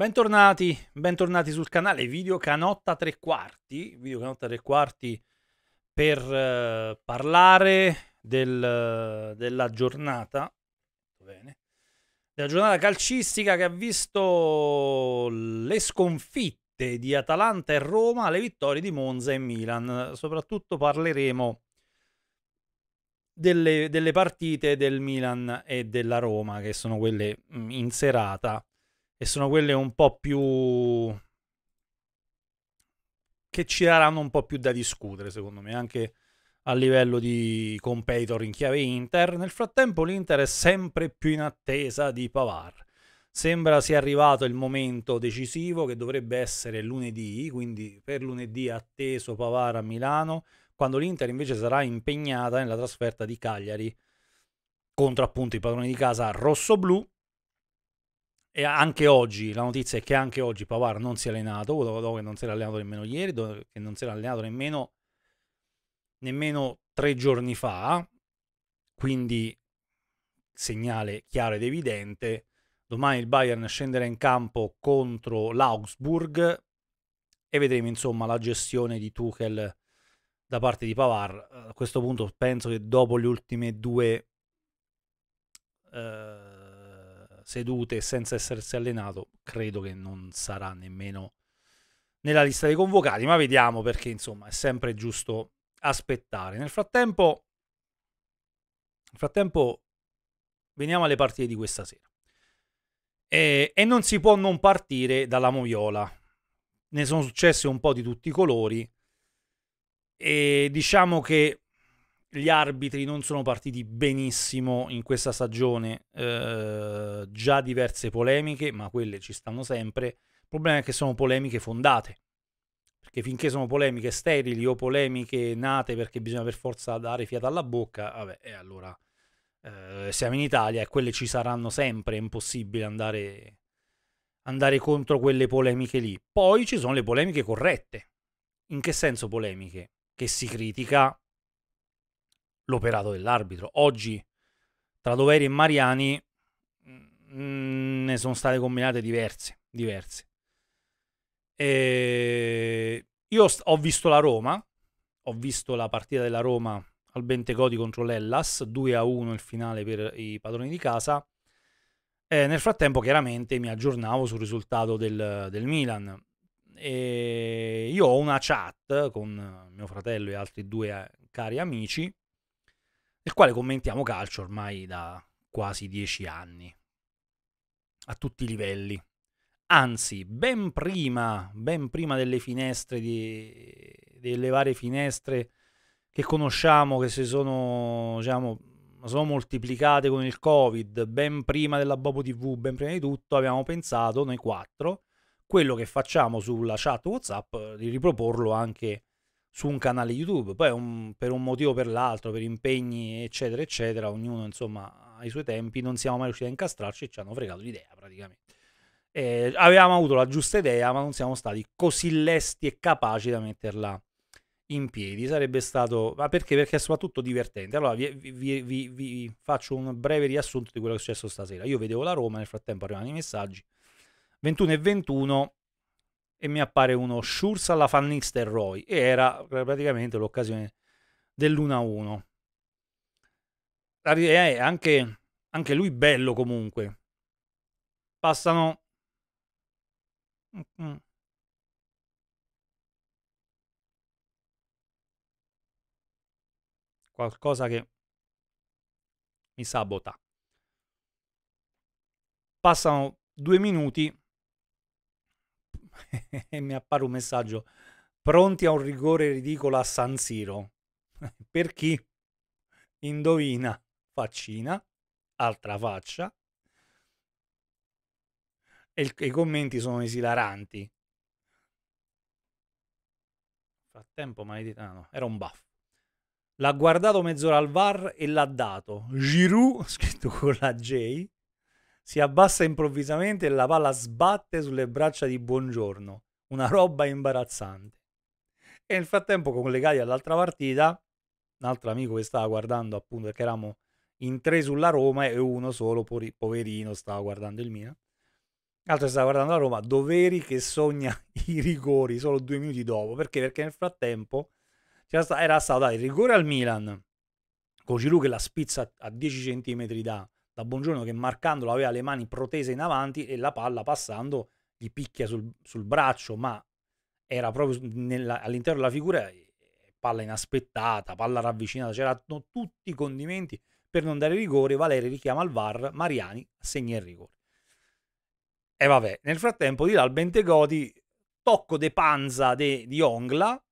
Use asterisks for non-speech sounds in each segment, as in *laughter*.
Bentornati, bentornati sul canale Video Canotta Tre quarti, Video Canotta 3 quarti per eh, parlare del, eh, della giornata, bene, della giornata calcistica che ha visto le sconfitte di Atalanta e Roma, le vittorie di Monza e Milan. Soprattutto parleremo delle, delle partite del Milan e della Roma, che sono quelle mm, in serata e sono quelle un po' più che ci daranno un po' più da discutere, secondo me, anche a livello di competitor in chiave Inter. Nel frattempo l'Inter è sempre più in attesa di Pavar. Sembra sia arrivato il momento decisivo che dovrebbe essere lunedì, quindi per lunedì atteso Pavar a Milano, quando l'Inter invece sarà impegnata nella trasferta di Cagliari contro appunto i padroni di casa rosso-blu e anche oggi, la notizia è che anche oggi Pavar non si è allenato, dopo che non si era allenato nemmeno ieri, che non si era allenato nemmeno, nemmeno tre giorni fa, quindi segnale chiaro ed evidente. Domani il Bayern scenderà in campo contro l'Augsburg e vedremo insomma la gestione di Tuchel da parte di Pavar. A questo punto penso che dopo le ultime due... Eh, sedute senza essersi allenato, credo che non sarà nemmeno nella lista dei convocati, ma vediamo perché insomma è sempre giusto aspettare. Nel frattempo, nel frattempo veniamo alle partite di questa sera. E, e non si può non partire dalla Moviola. Ne sono successe un po' di tutti i colori e diciamo che gli arbitri non sono partiti benissimo in questa stagione, eh, già diverse polemiche, ma quelle ci stanno sempre. Il problema è che sono polemiche fondate, perché finché sono polemiche sterili o polemiche nate perché bisogna per forza dare fiato alla bocca, vabbè, e allora eh, siamo in Italia e quelle ci saranno sempre, è impossibile andare, andare contro quelle polemiche lì. Poi ci sono le polemiche corrette. In che senso polemiche? Che si critica l'operato dell'arbitro. Oggi tra Doveri e Mariani mh, mm, ne sono state combinate diverse, diverse. E io ho visto la Roma, ho visto la partita della Roma al Bentecodi contro l'Ellas, 2 a 1 il finale per i padroni di casa. E nel frattempo, chiaramente, mi aggiornavo sul risultato del, del Milan. E io ho una chat con mio fratello e altri due eh, cari amici nel quale commentiamo calcio ormai da quasi dieci anni, a tutti i livelli. Anzi, ben prima, ben prima delle finestre, di, delle varie finestre che conosciamo, che si sono, diciamo, sono moltiplicate con il Covid, ben prima della Bobo TV, ben prima di tutto, abbiamo pensato noi quattro, quello che facciamo sulla chat WhatsApp, di riproporlo anche su un canale YouTube. Poi un, per un motivo o per l'altro, per impegni, eccetera, eccetera, ognuno insomma ha i suoi tempi, non siamo mai riusciti a incastrarci e ci hanno fregato l'idea praticamente. Eh, avevamo avuto la giusta idea, ma non siamo stati così lesti e capaci da metterla in piedi. Sarebbe stato. Ma perché? Perché è soprattutto divertente. Allora, vi, vi, vi, vi faccio un breve riassunto di quello che è successo stasera. Io vedevo la Roma, nel frattempo arrivano i messaggi. 21 e 21 e mi appare uno Schurz alla Fannister Roy e era praticamente l'occasione dell'1-1. Eh, anche, anche lui bello comunque. Passano... Mm, mm. qualcosa che mi sabota. Passano due minuti *laughs* e mi appare un messaggio pronti a un rigore ridicolo a San Siro. *laughs* per chi indovina faccina, altra faccia. E il, i commenti sono esilaranti. Frattempo maledetta, ah, no, era un baffo. L'ha guardato mezz'ora al VAR e l'ha dato. Giroud, *laughs* scritto con la J, si abbassa improvvisamente e la palla sbatte sulle braccia di Buongiorno, una roba imbarazzante. E nel frattempo, collegati all'altra partita, un altro amico che stava guardando appunto perché eravamo in tre sulla Roma e uno solo, poverino, stava guardando il Milan. L'altro stava guardando la Roma, Doveri che sogna *laughs* i rigori solo due minuti dopo. Perché? Perché nel frattempo era stato dato il rigore al Milan, con Giroud che la spizza a 10 cm da, da Buongiorno che marcandolo aveva le mani protese in avanti e la palla passando gli picchia sul, sul braccio, ma era proprio nella, all'interno della figura eh, palla inaspettata, palla ravvicinata, c'erano tutti i condimenti per non dare rigore, Valeri richiama il VAR, Mariani segna il rigore. E vabbè, nel frattempo di là il Bentegodi tocco de panza de, di Ongla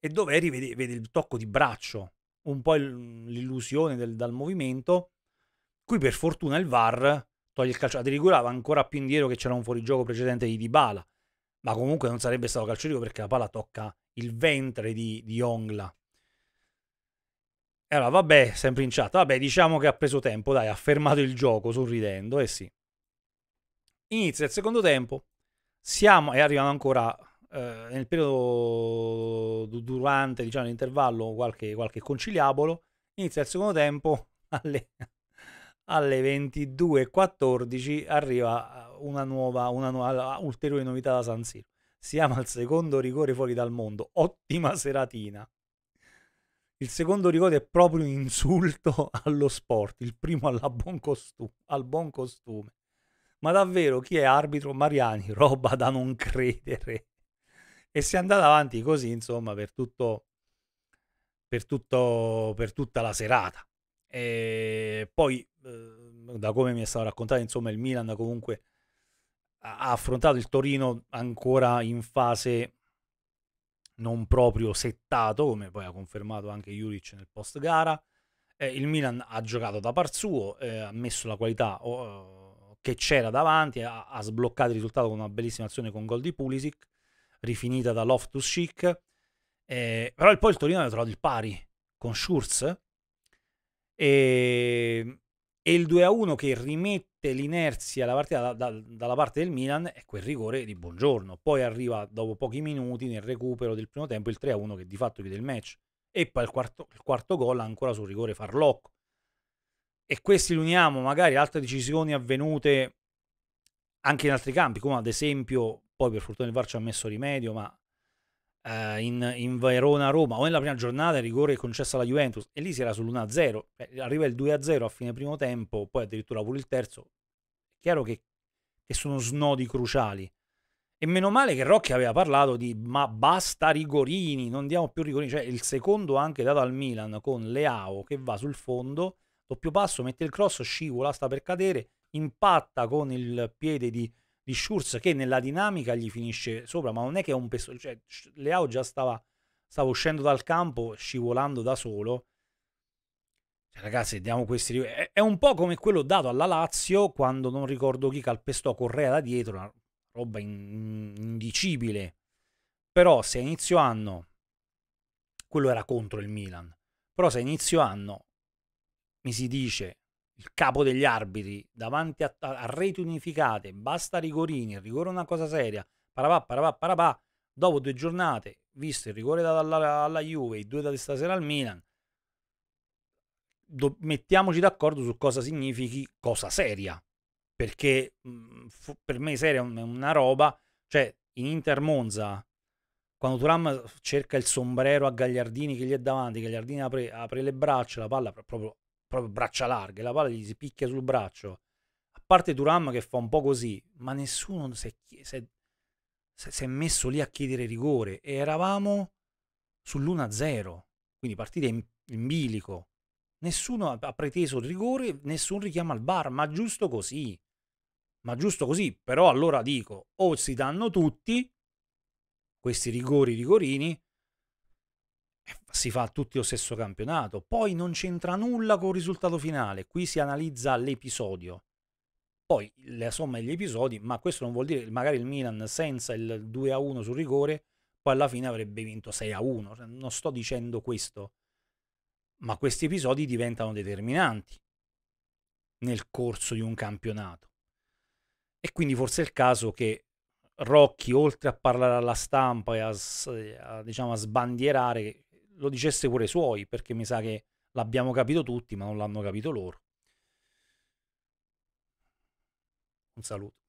e Doveri vede, vede il tocco di braccio, un po' l'illusione del, dal movimento Qui per fortuna il VAR toglie il calcio, addirittura va ancora più indietro che c'era un fuorigioco precedente di Dybala, ma comunque non sarebbe stato calcio perché la palla tocca il ventre di, di Ongla. E allora, vabbè, sempre in chat, vabbè, diciamo che ha preso tempo, dai, ha fermato il gioco sorridendo, eh sì. Inizia il secondo tempo, siamo e arrivano ancora eh, nel periodo durante diciamo, l'intervallo qualche, qualche conciliabolo inizia il secondo tempo *laughs* alle, alle 22.14 arriva eh, una nuova, una nuova, ulteriore novità da San Siro. Siamo al secondo rigore fuori dal mondo. Ottima seratina. Il secondo rigore è proprio un insulto *laughs* allo sport, il primo buon costume, al buon costume. Ma davvero chi è arbitro Mariani? *laughs* Roba da non credere. E si è andata avanti così, insomma, per tutto, per, tutto, per tutta la serata. E poi, eh, da come mi è stato raccontato, insomma, il Milan comunque ha affrontato il Torino ancora in fase non proprio settato, come poi ha confermato anche Juric nel post gara. Eh, il Milan ha giocato da par suo, eh, ha messo la qualità oh, che c'era davanti, ha, ha, sbloccato il risultato con una bellissima azione con gol di Pulisic, rifinita da Loftus Chic. Eh, però poi il Torino aveva trovato il pari con Schurz, e, ehm, e il 2-1 a che rimette l'inerzia alla partita da, da, dalla parte del Milan è quel rigore di buongiorno. Poi arriva dopo pochi minuti nel recupero del primo tempo il 3-1 a che di fatto chiude il match. E poi il quarto, il quarto gol ancora sul rigore farlocco. E questi li uniamo magari altre decisioni avvenute anche in altri campi, come ad esempio, poi per fortuna il VAR ci ha messo rimedio, ma eh, in, in Verona-Roma o nella prima giornata il rigore concesso alla Juventus e lì si era sull'1-0, eh, cioè, arriva il 2-0 a fine primo tempo, poi addirittura pure il terzo. È chiaro che, che sono snodi cruciali. E meno male che Rocchi aveva parlato di ma basta rigorini, non diamo più rigorini. Cioè il secondo anche dato al Milan con Leao che va sul fondo, doppio passo, mette il cross, scivola, sta per cadere, impatta con il piede di di Schurz che nella dinamica gli finisce sopra, ma non è che è un peso, cioè Leao già stava, stava uscendo dal campo scivolando da solo. Cioè, ragazzi, diamo questi è, è un po' come quello dato alla Lazio quando non ricordo chi calpestò Correa da dietro, una roba in, indicibile. Però se a inizio anno quello era contro il Milan. Però se a inizio anno mi si dice il capo degli arbitri davanti a, a, a reti unificate, basta rigorini, il rigore è una cosa seria, parapà, parapà, parapà, dopo due giornate, visto il rigore dato alla, alla Juve, i due dati stasera al Milan, do, mettiamoci d'accordo su cosa significhi cosa seria, perché mh, mhmm, fu, per me seria è una roba, cioè in Inter Monza quando Turam cerca il sombrero a Gagliardini che gli è davanti, Gagliardini apre, apre le braccia, la palla proprio proprio braccia larghe, la palla gli si picchia sul braccio. A parte Duram che fa un po' così, ma nessuno si è, messo lì a chiedere rigore e eravamo sull'1-0, quindi partita in, in bilico. Nessuno ha, ha preteso il rigore, nessun richiamo al bar, ma giusto così. Ma giusto così, però allora dico, o si danno tutti questi rigori, rigorini, si fa tutti lo stesso campionato, poi non c'entra nulla col risultato finale, qui si analizza l'episodio. Poi la somma degli episodi, ma questo non vuol dire che magari il Milan senza il 2-1 sul rigore, poi alla fine avrebbe vinto 6-1. Cioè, non sto dicendo questo, ma questi episodi diventano determinanti nel corso di un campionato. E quindi forse è il caso che Rocchi, oltre a parlare alla stampa e a, a, diciamo, a sbandierare lo dicesse pure i suoi, perché mi sa che l'abbiamo capito tutti, ma non l'hanno capito loro. Un saluto.